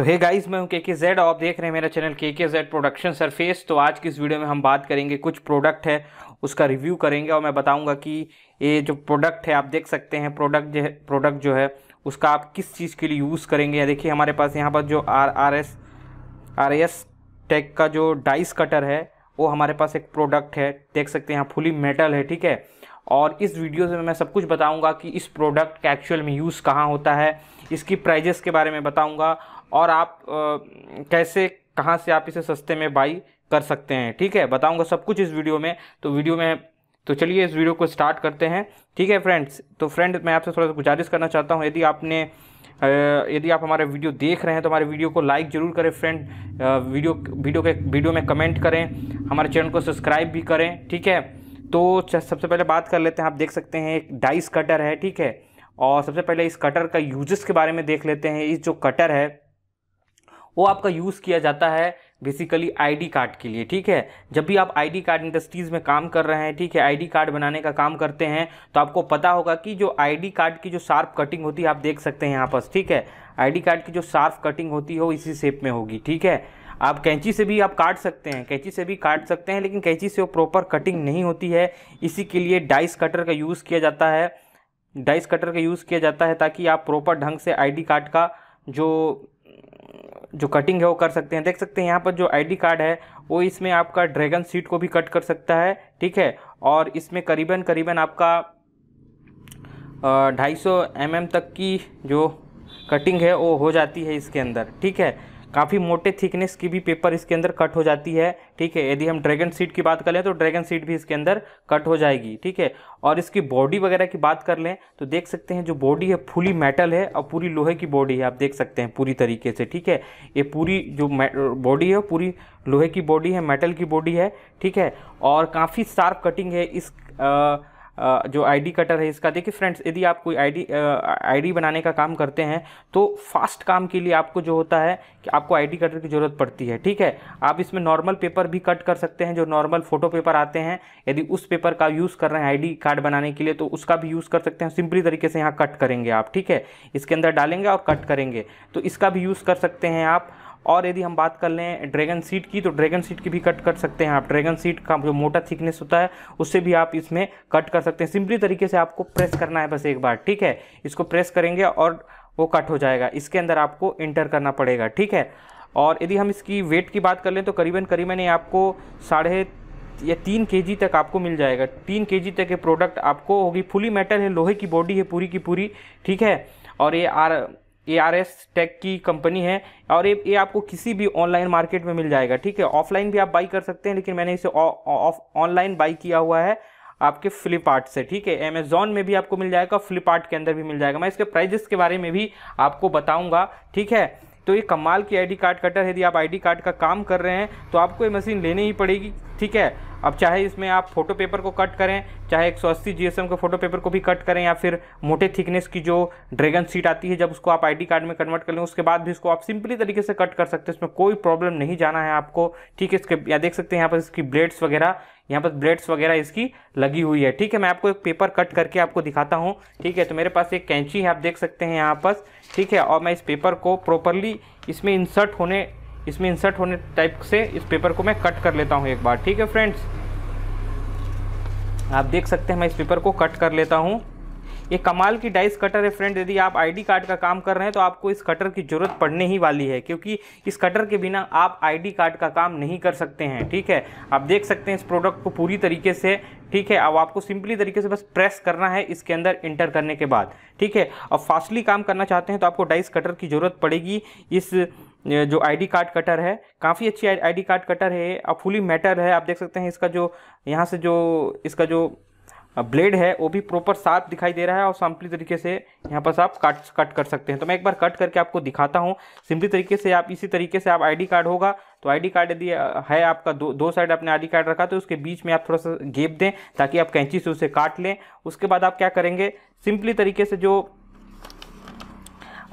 तो hey guys मैं हूं के के जेड आप देख रहे हैं मेरा चैनल के के जेड प्रोडक्शन सरफेस तो आज की इस वीडियो में हम बात करेंगे कुछ प्रोडक्ट है उसका रिव्यू करेंगे और मैं बताऊंगा कि ये जो प्रोडक्ट है आप देख सकते हैं प्रोडक्ट जो है प्रोडक्ट जो है उसका आप किस चीज़ के लिए यूज़ करेंगे या देखिए हमारे पास यहाँ पर जो R R S R S tech का जो डाइस कटर है वो हमारे पास एक प्रोडक्ट है देख सकते हैं यहाँ फुली मेटल है ठीक है और इस वीडियो से मैं सब कुछ बताऊंगा कि इस प्रोडक्ट का एक्चुअल में यूज़ कहाँ होता है इसकी प्राइजेस के बारे में बताऊंगा और आप आ, कैसे कहाँ से आप इसे सस्ते में बाई कर सकते हैं ठीक है बताऊंगा सब कुछ इस वीडियो में तो वीडियो में तो चलिए इस वीडियो को स्टार्ट करते हैं ठीक है फ्रेंड्स तो फ्रेंड मैं आपसे थोड़ा सा गुजारिश करना चाहता हूँ यदि आपने यदि आप हमारे वीडियो देख रहे हैं तो हमारे वीडियो को लाइक ज़रूर करें फ्रेंड वीडियो वीडियो के वीडियो में कमेंट करें हमारे चैनल को सब्सक्राइब भी करें ठीक है तो सबसे पहले बात कर लेते हैं आप देख सकते हैं एक डाइस कटर है ठीक है और सबसे पहले इस कटर का यूजेस के बारे में देख लेते हैं इस जो कटर है वो आपका यूज़ किया जाता है बेसिकली आईडी कार्ड के लिए ठीक है जब भी आप आईडी कार्ड इंडस्ट्रीज़ में काम कर रहे हैं ठीक है आईडी कार्ड बनाने का काम करते हैं तो आपको पता होगा कि जो आईडी कार्ड की जो शार्प कटिंग होती है आप देख सकते हैं यहाँ पर ठीक है आईडी कार्ड की जो शार्प कटिंग होती है वो इसी शेप में होगी ठीक है आप कैंची से भी आप काट सकते हैं कैंची से भी काट सकते हैं लेकिन कैंची से वो प्रॉपर कटिंग नहीं होती है इसी के लिए डाइस कटर का यूज़ किया जाता है डाइस कटर का यूज़ किया जाता है ताकि आप प्रॉपर ढंग से आईडी कार्ड का जो जो कटिंग है वो कर सकते हैं देख सकते हैं यहाँ पर जो आईडी कार्ड है वो इसमें आपका ड्रैगन सीट को भी कट कर सकता है ठीक है और इसमें करीबन करीबन आपका ढाई सौ एम तक की जो कटिंग है वो हो जाती है इसके अंदर ठीक है काफ़ी मोटे थिकनेस की भी पेपर इसके अंदर कट हो जाती है ठीक है यदि हम ड्रैगन सीट की बात कर लें तो ड्रैगन सीट भी इसके अंदर कट हो जाएगी ठीक है और इसकी बॉडी वगैरह की बात कर लें तो देख सकते हैं जो बॉडी है फुली मेटल है और पूरी लोहे की बॉडी है आप देख सकते हैं पूरी तरीके से ठीक है ये पूरी जो बॉडी है पूरी लोहे की बॉडी है मेटल की बॉडी है ठीक है और काफ़ी शार्प कटिंग है इस आ, जो आईडी कटर है इसका देखिए फ्रेंड्स यदि आप कोई आईडी आईडी बनाने का काम करते हैं तो फास्ट काम के लिए आपको जो होता है कि आपको आईडी कटर की ज़रूरत पड़ती है ठीक है आप इसमें नॉर्मल पेपर भी कट कर सकते हैं जो नॉर्मल फ़ोटो पेपर आते हैं यदि उस पेपर का यूज़ कर रहे हैं आई कार्ड बनाने के लिए तो उसका भी यूज़ कर सकते हैं सिंपली तरीके से यहाँ कट करेंगे आप ठीक है इसके अंदर डालेंगे और कट करेंगे तो इसका भी यूज़ कर सकते हैं आप और यदि हम बात कर लें ड्रैगन सीट की तो ड्रैगन सीट की भी कट कर सकते हैं आप ड्रैगन सीट का जो मोटा थिकनेस होता है उससे भी आप इसमें कट कर सकते हैं सिंपली तरीके से आपको प्रेस करना है बस एक बार ठीक है इसको प्रेस करेंगे और वो कट हो जाएगा इसके अंदर आपको इंटर करना पड़ेगा ठीक है और यदि हम इसकी वेट की बात कर लें तो करीबन करीबन ये आपको साढ़े या तीन के जी तक आपको मिल जाएगा तीन के जी तक ये प्रोडक्ट आपको होगी फुली मेटल है लोहे की बॉडी है पूरी की पूरी ठीक है और ये R A R S tech की कंपनी है और ये ये आपको किसी भी ऑनलाइन मार्केट में मिल जाएगा ठीक है ऑफलाइन भी आप बाई कर सकते हैं लेकिन मैंने इसे ऑनलाइन बाई किया हुआ है आपके फ्लिपकार्ट से ठीक है अमेजोन में भी आपको मिल जाएगा फ्लिपकार्ट के अंदर भी मिल जाएगा मैं इसके प्राइजेस के बारे में भी आपको बताऊंगा ठीक है तो ये कमाल की आईडी कार्ड कटर है यदि आप आईडी कार्ड का काम कर रहे हैं तो आपको ये मशीन लेनी ही पड़ेगी ठीक है अब चाहे इसमें आप फोटो पेपर को कट करें चाहे 180 सौ जीएसएम के फोटो पेपर को भी कट करें या फिर मोटे थिकनेस की जो ड्रैगन सीट आती है जब उसको आप आईडी कार्ड में कन्वर्ट कर लें उसके बाद भी इसको आप सिंपली तरीके से कट कर सकते हैं इसमें कोई प्रॉब्लम नहीं जाना है आपको ठीक है इसके या देख सकते हैं यहाँ पर इसकी ब्लेड्स वगैरह यहाँ पर ब्लेड्स वगैरह इसकी लगी हुई है ठीक है मैं आपको एक पेपर कट करके आपको दिखाता हूँ ठीक है तो मेरे पास एक कैंची है आप देख सकते हैं यहाँ पर ठीक है और मैं इस पेपर को प्रॉपरली इसमें इंसर्ट होने इसमें इंसर्ट होने टाइप से इस पेपर को मैं कट कर लेता हूँ एक बार ठीक है फ्रेंड्स आप देख सकते हैं मैं इस पेपर को कट कर लेता हूँ ये कमाल की डाइस कटर है फ्रेंड यदि आप आईडी कार्ड का काम कर रहे हैं तो आपको इस कटर की ज़रूरत पड़ने ही वाली है क्योंकि इस कटर के बिना आप आईडी कार्ड का काम नहीं कर सकते हैं ठीक है आप देख सकते हैं इस प्रोडक्ट को पूरी तरीके से ठीक है अब आपको सिंपली तरीके से बस प्रेस करना है इसके अंदर इंटर करने के बाद ठीक है अब फास्टली काम करना चाहते हैं तो आपको डाइस कटर की ज़रूरत पड़ेगी इस जो आईडी कार्ड कटर है काफ़ी अच्छी आईडी कार्ड कटर है और फुली मेटल है आप देख सकते हैं इसका जो यहाँ से जो इसका जो ब्लेड है वो भी प्रॉपर साफ दिखाई दे रहा है और सिंपली तरीके से यहाँ पर आप काट कट कर सकते हैं तो मैं एक बार कट करके आपको दिखाता हूँ सिंपली तरीके से आप इसी तरीके से आप आईडी कार्ड होगा तो आईडी कार्ड यदि है आपका दो दो साइड आपने आईडी कार्ड रखा तो उसके बीच में आप थोड़ा सा गेप दें ताकि आप कैंची से उसे काट लें उसके बाद आप क्या करेंगे सिंपली तरीके से जो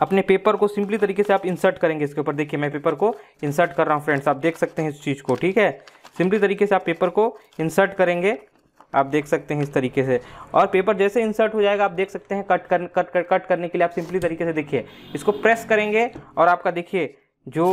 अपने पेपर को सिंपली तरीके से आप इंसर्ट करेंगे इसके ऊपर देखिए मैं पेपर को इंसर्ट कर रहा हूँ फ्रेंड्स आप देख सकते हैं इस चीज़ को ठीक है सिंपली तरीके से आप पेपर को इंसर्ट करेंगे आप देख सकते हैं इस तरीके से और पेपर जैसे इंसर्ट हो जाएगा आप देख सकते हैं कट कर कट कर कट करने के लिए आप सिंपली तरीके से देखिए इसको प्रेस करेंगे और आपका देखिए जो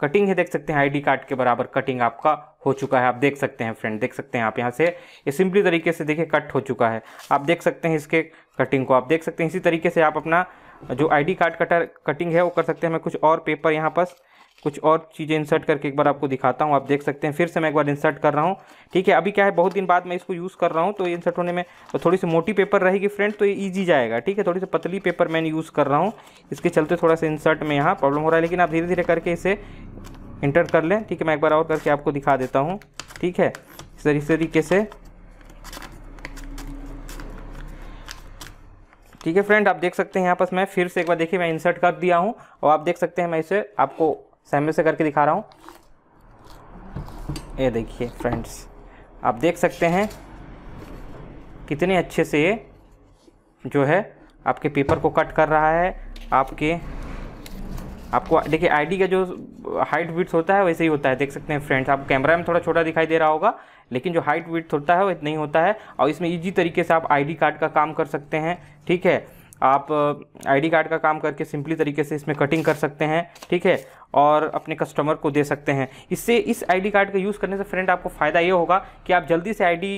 कटिंग है देख सकते हैं आईडी कार्ड के बराबर कटिंग आपका हो चुका है आप देख सकते हैं फ्रेंड देख सकते हैं आप यहाँ से ये सिंपली तरीके से देखिए कट हो चुका है आप देख सकते हैं इसके कटिंग को आप देख सकते हैं इसी तरीके से आप अपना जो आईडी कार्ड कटर कटिंग है वो कर सकते हैं मैं कुछ और पेपर यहाँ पर कुछ और चीज़ें इंसर्ट करके एक बार आपको दिखाता हूँ आप देख सकते हैं फिर से मैं एक बार इंसर्ट कर रहा हूँ ठीक है अभी क्या है बहुत दिन बाद मैं इसको यूज़ कर रहा हूँ तो ये इंसर्ट होने में थोड़ी सी मोटी पेपर रहेगी फ्रेंड तो ये ईजी जाएगा ठीक है थोड़ी सी पतली पेपर मैंने यूज़ कर रहा हूँ इसके चलते थोड़ा सा इंसर्ट में यहाँ प्रॉब्लम हो रहा है लेकिन आप धीरे धीरे करके इसे इंटर कर लें ठीक है मैं एक बार और करके आपको दिखा देता हूँ ठीक है इस तरीके से ठीक है फ्रेंड आप देख सकते हैं यहाँ पर मैं फिर से एक बार देखिए मैं इंसर्ट कर दिया हूँ और आप देख सकते हैं मैं इसे आपको सहमे से करके दिखा रहा हूँ ये देखिए फ्रेंड्स आप देख सकते हैं कितने अच्छे से ये जो है आपके पेपर को कट कर रहा है आपके आपको देखिए आईडी का जो हाइट विथ होता है वैसे ही होता है देख सकते हैं फ्रेंड्स आप कैमरा में थोड़ा छोटा दिखाई दे रहा होगा लेकिन जो हाइट विथ होता है वो इतना ही होता है और इसमें ईजी तरीके से आप आईडी कार्ड का काम कर सकते हैं ठीक है आप आईडी uh, कार्ड का काम करके सिंपली तरीके से इसमें कटिंग कर सकते हैं ठीक है और अपने कस्टमर को दे सकते हैं इससे इस आईडी कार्ड का यूज़ करने से फ्रेंड आपको फ़ायदा ये होगा कि आप जल्दी से आईडी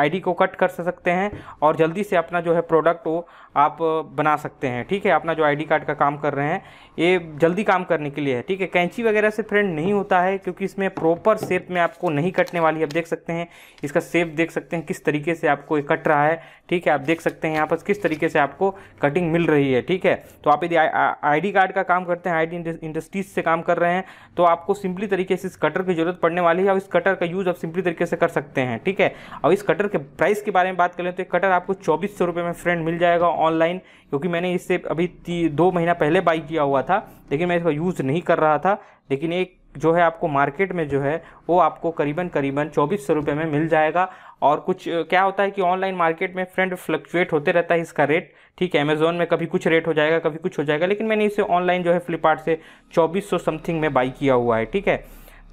आईडी को कट कर सकते हैं और जल्दी से अपना जो है प्रोडक्ट वो आप बना सकते हैं ठीक है अपना जो आईडी कार्ड का काम कर रहे हैं ये जल्दी काम करने के लिए है ठीक है कैंची वगैरह से फ्रेंड नहीं होता है क्योंकि इसमें प्रॉपर सेप में आपको नहीं कटने वाली आप देख सकते हैं इसका सेप देख सकते हैं किस तरीके से आपको ये कट रहा है ठीक है आप देख सकते हैं यहाँ पर किस तरीके से आपको कटिंग मिल रही है ठीक है तो आप यदि आई कार्ड का काम करते हैं आई इंडस्ट्री तीस से काम कर रहे हैं तो आपको सिंपली तरीके से इस कटर की ज़रूरत पड़ने वाली है और इस कटर का यूज़ आप सिंपली तरीके से कर सकते हैं ठीक है और इस कटर के प्राइस के बारे में बात करें तो एक कटर आपको चौबीस सौ रुपये में फ्रेंड मिल जाएगा ऑनलाइन क्योंकि मैंने इससे अभी दो महीना पहले बाई किया हुआ था लेकिन मैं इसका यूज़ नहीं कर रहा था लेकिन एक जो है आपको मार्केट में जो है वो आपको करीबन करीबन चौबीस सौ रुपये में मिल जाएगा और कुछ क्या होता है कि ऑनलाइन मार्केट में फ्रेंड फ्लक्चुएट होते रहता है इसका रेट ठीक है अमेजोन में कभी कुछ रेट हो जाएगा कभी कुछ हो जाएगा लेकिन मैंने इसे ऑनलाइन जो है फ्लिपकार्ट से चौबीस समथिंग में बाई किया हुआ है ठीक है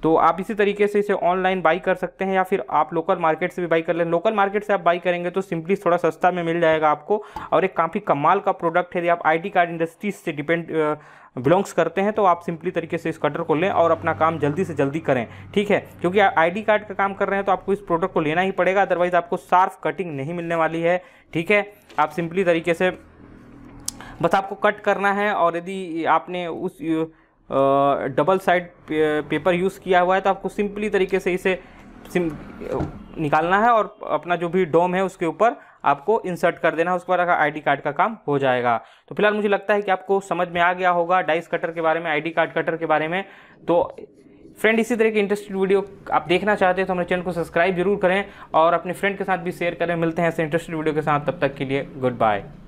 तो आप इसी तरीके से इसे ऑनलाइन बाई कर सकते हैं या फिर आप लोकल मार्केट से भी बाई कर लें लोकल मार्केट से आप बाई करेंगे तो सिंपली थोड़ा सस्ता में मिल जाएगा आपको और एक काफ़ी कमाल का प्रोडक्ट है यदि आप आईटी कार्ड इंडस्ट्रीज से डिपेंड बिलोंग्स करते हैं तो आप सिंपली तरीके से इस कटर को लें और अपना काम जल्दी से जल्दी करें ठीक है क्योंकि आप आई कार्ड का काम कर रहे हैं तो आपको इस प्रोडक्ट को लेना ही पड़ेगा अदरवाइज़ आपको सार्फ कटिंग नहीं मिलने वाली है ठीक है आप सिंपली तरीके से बस आपको कट करना है और यदि आपने उस डबल साइड पेपर यूज़ किया हुआ है तो आपको सिंपली तरीके से इसे निकालना है और अपना जो भी डोम है उसके ऊपर आपको इंसर्ट कर देना है उसके बाद आईडी कार्ड का काम हो जाएगा तो फिलहाल मुझे लगता है कि आपको समझ में आ गया होगा डाइस कटर के बारे में आईडी कार्ड कटर के बारे में तो फ्रेंड इसी तरह की इंटरेस्टेड वीडियो आप देखना चाहते हैं तो हमारे चैनल को सब्सक्राइब जरूर करें और अपने फ्रेंड के साथ भी शेयर करें मिलते हैं ऐसे इंटरेस्टेड वीडियो के साथ तब तक के लिए गुड बाय